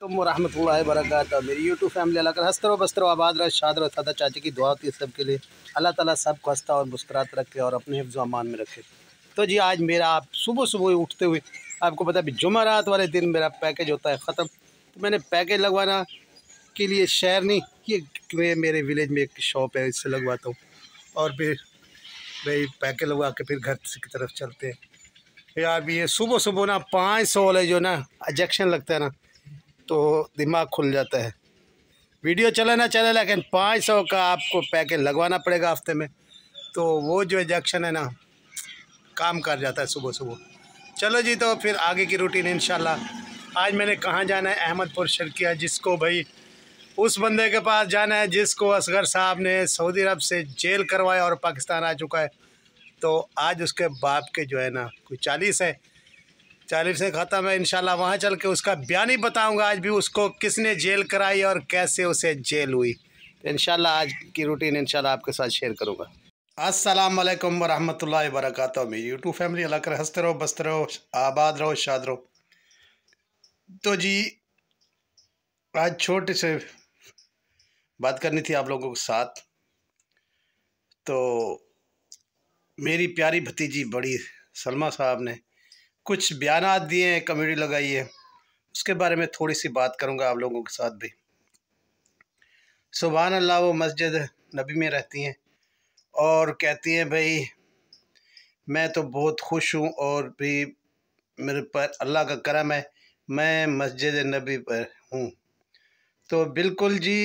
तुम वरहमल वरक मेरी यूट्यूब फैमिली अलग कर हंसते रहो बसते आबाद रहो शाद रहो सादा चाची की दुआ होती है सबके लिए अल्लाह ताला को हंसता और मुस्कुरात रखे और अपने हिफ्ज़ अमान में रखे तो जी आज मेरा आप सुबह सुबह उठते हुए आपको पता है जुमारात वाले दिन मेरा पैकेज होता है ख़त्म तो मैंने पैकेज लगवाना के लिए शहर नहीं ये मेरे विलेज में एक शॉप है इससे लगवाता हूँ और फिर भाई पैकेज लगवा के फिर घर की तरफ चलते हैं यार भी ये सुबह सुबह ना पाँच सौ वाले जो ना एजेक्शन लगता है ना तो दिमाग खुल जाता है वीडियो चले ना चले लेकिन पाँच सौ का आपको पैकेज लगवाना पड़ेगा हफ्ते में तो वो जो इंजेक्शन है ना काम कर जाता है सुबह सुबह चलो जी तो फिर आगे की रूटीन इन आज मैंने कहाँ जाना है अहमदपुर शर्किया जिसको भाई उस बंदे के पास जाना है जिसको असगर साहब ने सऊदी अरब से जेल करवाया और पाकिस्तान आ चुका है तो आज उसके बाप के जो है ना कोई चालीस है चालीस से खाता मैं इंशाल्लाह वहाँ चल के उसका बयान ही बताऊँगा आज भी उसको किसने जेल कराई और कैसे उसे जेल हुई तो इन आज की रूटीन इनशाला आपके साथ शेयर करूँगा अस्सलाम वालेकुम वरहमतुल्लाहि वबरकातुहू मेरी यूट्यूब फैमिली अलग कर हंसते रहो बसते रहो आबाद रहो शाद रहो तो जी आज छोटे से बात करनी थी आप लोगों के साथ तो मेरी प्यारी भतीजी बड़ी सलमा साहब ने कुछ बयान दिए हैं कमेटी लगाई है उसके बारे में थोड़ी सी बात करूँगा आप लोगों के साथ भी सुबहान अल्लाह वो मस्जिद नबी में रहती हैं और कहती हैं भाई मैं तो बहुत खुश हूँ और भी मेरे पर अल्लाह का करम है मैं मस्जिद नबी पर हूँ तो बिल्कुल जी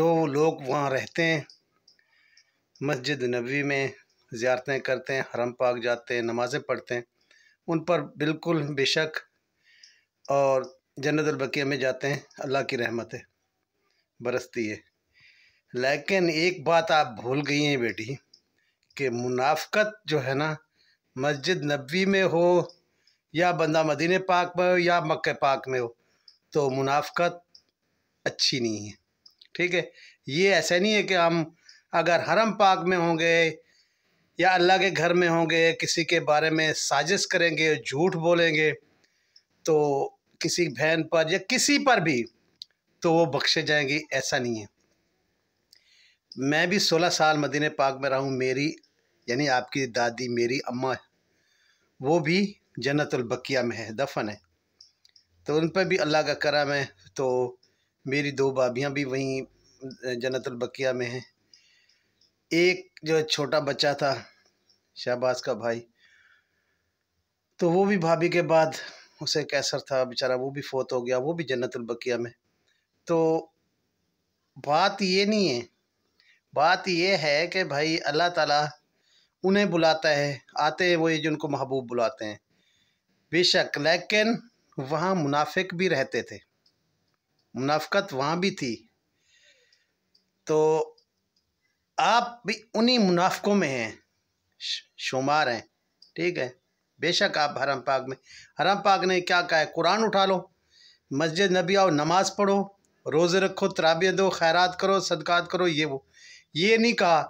जो लोग वहाँ रहते हैं मस्जिद नबी में ज़्यारतें करते हैं हरम पाक जाते हैं नमाज़ें पढ़ते हैं उन पर बिल्कुल बेशक और जन्नत अलबकिया में जाते हैं अल्लाह की रहमत है बरसती है लेकिन एक बात आप भूल गई हैं बेटी कि मुनाफ़त जो है ना मस्जिद नबी में हो या बंदा मदीने पाक में हो या मक् पाक में हो तो मुनाफ़त अच्छी नहीं है ठीक है ये ऐसा नहीं है कि हम अगर हरम पाक में होंगे या अल्लाह के घर में होंगे किसी के बारे में साजिश करेंगे झूठ बोलेंगे तो किसी बहन पर या किसी पर भी तो वो बख्शे जाएंगे ऐसा नहीं है मैं भी सोलह साल मदीने पाक में रहूं मेरी यानी आपकी दादी मेरी अम्मा वो भी जन्नतुलबकिया में है दफन है तो उन पर भी अल्लाह का करम है तो मेरी दो भाभियाँ भी वहीं जन्नतुलबकिया में हैं एक जो छोटा बच्चा था शहबाज का भाई तो वो भी भाभी के बाद उसे कैसर था बेचारा वो भी फोत हो गया वो भी जन्नतुलबकिया में तो बात ये नहीं है बात ये है कि भाई अल्लाह ताला उन्हें बुलाता है आते हैं वही जिनको महबूब बुलाते हैं बेशक लेकिन वहाँ मुनाफिक भी रहते थे मुनाफ़त वहाँ भी थी तो आप भी उन्हीं मुनाफ़ों में हैं शुमार हैं ठीक है बेशक आप हरम पाक में हरम पाक ने क्या कहा है कुरान उठा लो मस्जिद नबी आओ नमाज पढ़ो रोज़े रखो तराबिय दो खैरात करो सदकात करो ये वो ये नहीं कहा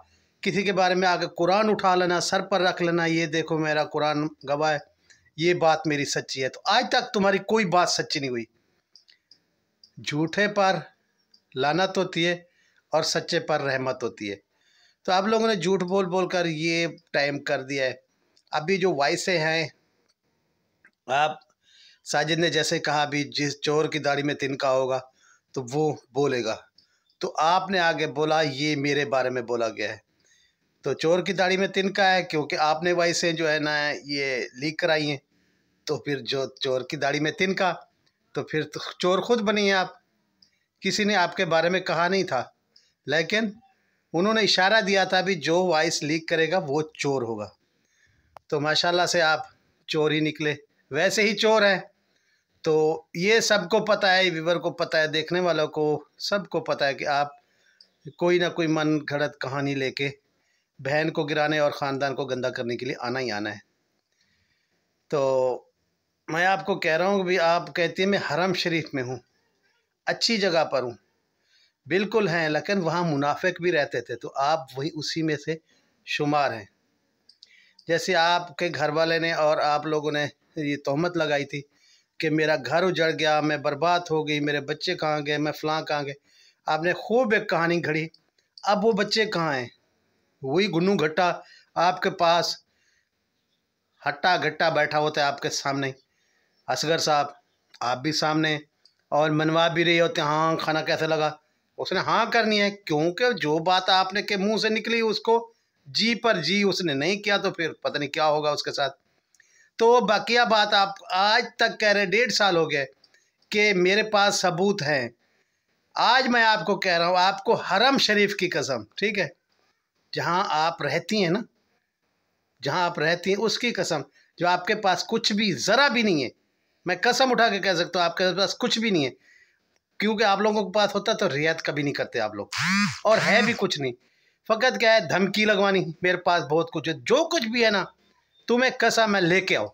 किसी के बारे में आकर कुरान उठा लेना सर पर रख लेना ये देखो मेरा कुरान गवाह है ये बात मेरी सच्ची है तो आज तक तुम्हारी कोई बात सच्ची नहीं हुई झूठे पर लानत होती है और सच्चे पर रहमत होती है तो आप लोगों ने झूठ बोल बोल कर ये टाइम कर दिया है अभी जो वाइसें हैं आप साजिद ने जैसे कहा अभी जिस चोर की दाढ़ी में तिनका होगा तो वो बोलेगा तो आपने आगे बोला ये मेरे बारे में बोला गया है तो चोर की दाढ़ी में तिनका है क्योंकि आपने वाइसें जो है ना ये लीक कराई हैं तो फिर जो चोर की दाढ़ी में तिनका तो फिर तो चोर खुद बनी है आप किसी ने आपके बारे में कहा नहीं था लेकिन उन्होंने इशारा दिया था भी जो वॉइस लीक करेगा वो चोर होगा तो माशाल्लाह से आप चोर ही निकले वैसे ही चोर हैं तो ये सबको पता है विवर को पता है देखने वालों को सबको पता है कि आप कोई ना कोई मन घड़त कहानी लेके बहन को गिराने और ख़ानदान को गंदा करने के लिए आना ही आना है तो मैं आपको कह रहा हूँ भी आप कहती हैं मैं हरम शरीफ में हूँ अच्छी जगह पर हूँ बिल्कुल हैं लेकिन वहाँ मुनाफिक भी रहते थे तो आप वही उसी में से शुमार हैं जैसे आपके घर वाले ने और आप लोगों ने ये तहमत लगाई थी कि मेरा घर उजड़ गया मैं बर्बाद हो गई मेरे बच्चे कहाँ गए मैं फलां कहाँ गए आपने खूब एक कहानी घड़ी अब वो बच्चे कहाँ हैं वही गुन्नू घट्टा आपके पास हट्टा घट्टा बैठा होता है आपके सामने असगर साहब आप भी सामने और मनवा भी रहे होते हाँ खाना कैसे लगा उसने हाँ करनी है क्योंकि जो बात आपने के मुंह से निकली उसको जी पर जी उसने नहीं किया तो फिर पता नहीं क्या होगा उसके साथ तो बाकिया बात आप आज तक कह रहे डेढ़ साल हो गए कि मेरे पास सबूत हैं आज मैं आपको कह रहा हूँ आपको हरम शरीफ की कसम ठीक है जहाँ आप रहती हैं ना जहाँ आप रहती हैं उसकी कसम जो आपके पास कुछ भी ज़रा भी नहीं है मैं कसम उठा के कह सकता हूँ आपके पास कुछ भी नहीं है क्योंकि आप लोगों के पास होता तो रियायत कभी नहीं करते आप लोग और है भी कुछ नहीं फ़कत क्या है धमकी लगवानी मेरे पास बहुत कुछ है जो कुछ भी है ना तुम्हें कसा मैं लेके आओ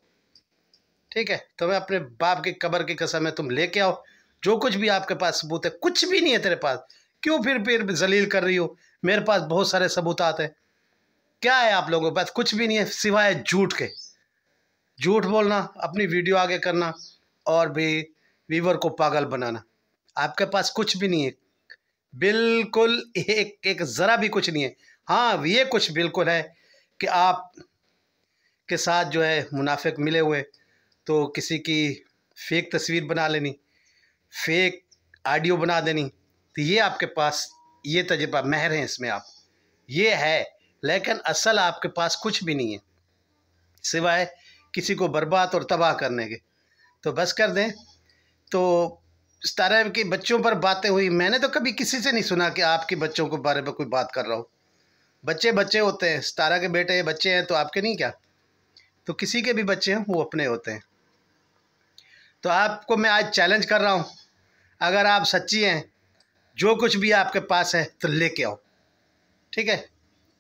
ठीक है तुम्हें अपने बाप की कबर की कसम है तुम लेके आओ जो कुछ भी आपके पास सबूत है कुछ भी नहीं है तेरे पास क्यों फिर फिर जलील कर रही हो मेरे पास बहुत सारे सबूत आते हैं क्या है आप लोगों के पास कुछ भी नहीं है सिवाय झूठ के झूठ बोलना अपनी वीडियो आगे करना और भी वीवर को पागल बनाना आपके पास कुछ भी नहीं है बिल्कुल एक एक ज़रा भी कुछ नहीं है हाँ ये कुछ बिल्कुल है कि आप के साथ जो है मुनाफिक मिले हुए तो किसी की फेक तस्वीर बना लेनी फेक ऑडियो बना देनी तो ये आपके पास ये तजर्बा महर है इसमें आप ये है लेकिन असल आपके पास कुछ भी नहीं है सिवाय किसी को बर्बाद और तबाह करने के तो बस कर दें तो सतारा के बच्चों पर बातें हुई मैंने तो कभी किसी से नहीं सुना कि आपके बच्चों के बारे में कोई बात कर रहा हो बच्चे बच्चे होते हैं सतारा के बेटे बच्चे हैं तो आपके नहीं क्या तो किसी के भी बच्चे हैं वो अपने होते हैं तो आपको मैं आज चैलेंज कर रहा हूँ अगर आप सच्ची हैं जो कुछ भी आपके पास है तो लेके आओ ठीक है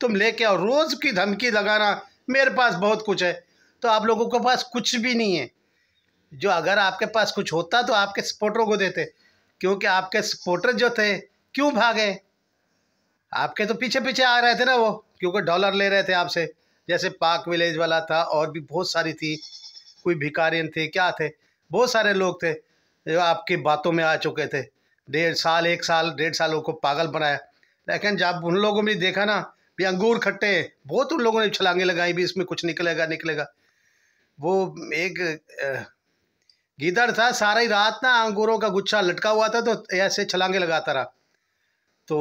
तुम लेके आओ रोज़ की धमकी लगाना मेरे पास बहुत कुछ है तो आप लोगों के पास कुछ भी नहीं है जो अगर आपके पास कुछ होता तो आपके सपोर्टरों को देते क्योंकि आपके सपोर्टर जो थे क्यों भागे आपके तो पीछे पीछे आ रहे थे ना वो क्योंकि डॉलर ले रहे थे आपसे जैसे पाक विलेज वाला था और भी बहुत सारी थी कोई भिकारियन थे क्या थे बहुत सारे लोग थे जो आपकी बातों में आ चुके थे डेढ़ साल एक साल डेढ़ साल उनको पागल बनाया लेकिन जब उन लोगों ने देखा ना भी अंगूर खट्टे बहुत उन लोगों ने छलांगे लगाई भी इसमें कुछ निकलेगा निकलेगा वो एक गीदड़ था सारी रात ना अंगूरों का गुच्छा लटका हुआ था तो ऐसे छलांगे लगाता रहा तो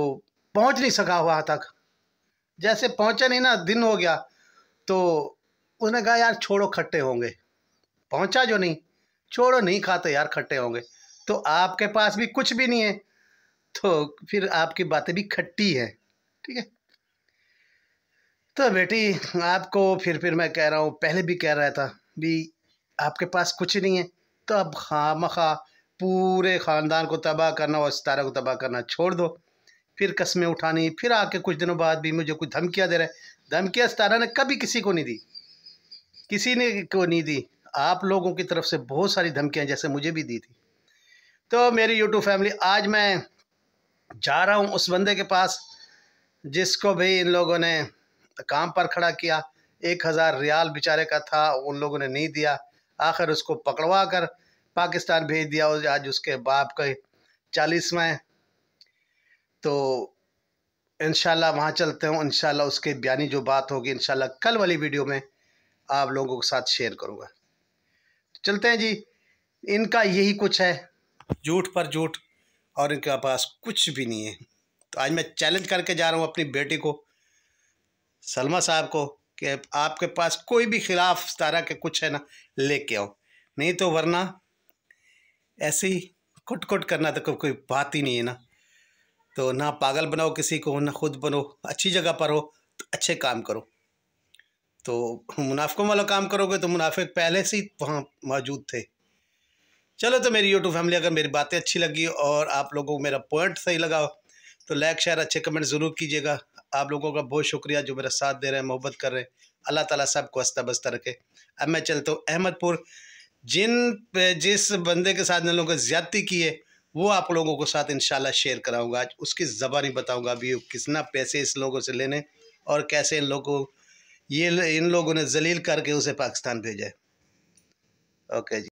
पहुंच नहीं सका वहाँ तक जैसे पहुंचे नहीं ना दिन हो गया तो उसने कहा यार छोड़ो खट्टे होंगे पहुंचा जो नहीं छोड़ो नहीं खाते यार खट्टे होंगे तो आपके पास भी कुछ भी नहीं है तो फिर आपकी बातें भी खट्टी हैं ठीक है तो बेटी आपको फिर फिर मैं कह रहा हूँ पहले भी कह रहा था भी आपके पास कुछ नहीं है तब खाम खा पूरे ख़ानदान को तबाह करना और सितारा को तबाह करना छोड़ दो फिर कस्में उठानी फिर आके कुछ दिनों बाद भी मुझे कुछ धमकियाँ दे रहे धमकियाँ सितारा ने कभी किसी को नहीं दी किसी ने को नहीं दी आप लोगों की तरफ से बहुत सारी धमकियाँ जैसे मुझे भी दी थी तो मेरी यूट्यूब फैमिली आज मैं जा रहा हूँ उस बंदे के पास जिसको भी इन लोगों ने काम पर खड़ा किया एक हज़ार रियाल बेचारे का था उन लोगों ने नहीं दिया आखिर उसको पकड़वा कर पाकिस्तान भेज दिया और आज उसके बाप के चालीसवें तो इन वहाँ चलते हूँ इन उसके बयानी जो बात होगी इन कल वाली वीडियो में आप लोगों के साथ शेयर करूँगा चलते हैं जी इनका यही कुछ है झूठ पर झूठ और इनके पास कुछ भी नहीं है तो आज मैं चैलेंज करके जा रहा हूँ अपनी बेटी को सलमा साहब को कि आपके पास कोई भी खिलाफ तारा के कुछ है ना लेके आओ नहीं तो वरना ऐसे ही कुट कुट करना तो कोई बात ही नहीं है ना तो ना पागल बनाओ किसी को ना खुद बनो अच्छी जगह पर हो तो अच्छे काम करो तो मुनाफकों वाला काम करोगे तो मुनाफे पहले से ही वहाँ मौजूद थे चलो तो मेरी यूट्यूब फैमिली अगर मेरी बातें अच्छी लगी और आप लोगों को मेरा पॉइंट सही लगा तो लाइक शेयर अच्छे कमेंट ज़रूर कीजिएगा आप लोगों का बहुत शुक्रिया जो मेरा साथ दे रहे हैं मोहब्बत कर रहे हैं अल्लाह ताला सब को हस्ता बस्ता रखे अब मैं चलता हूँ अहमदपुर जिन जिस बंदे के साथ इन लोगों ने ज्यादती की है वो आप लोगों को साथ इंशाल्लाह शेयर कराऊंगा आज उसकी ज़बानी बताऊँगा अभी कितना पैसे इस लोगों से लेने और कैसे इन लोगों ये इन लोगों ने जलील करके उसे पाकिस्तान भेजा है ओके जी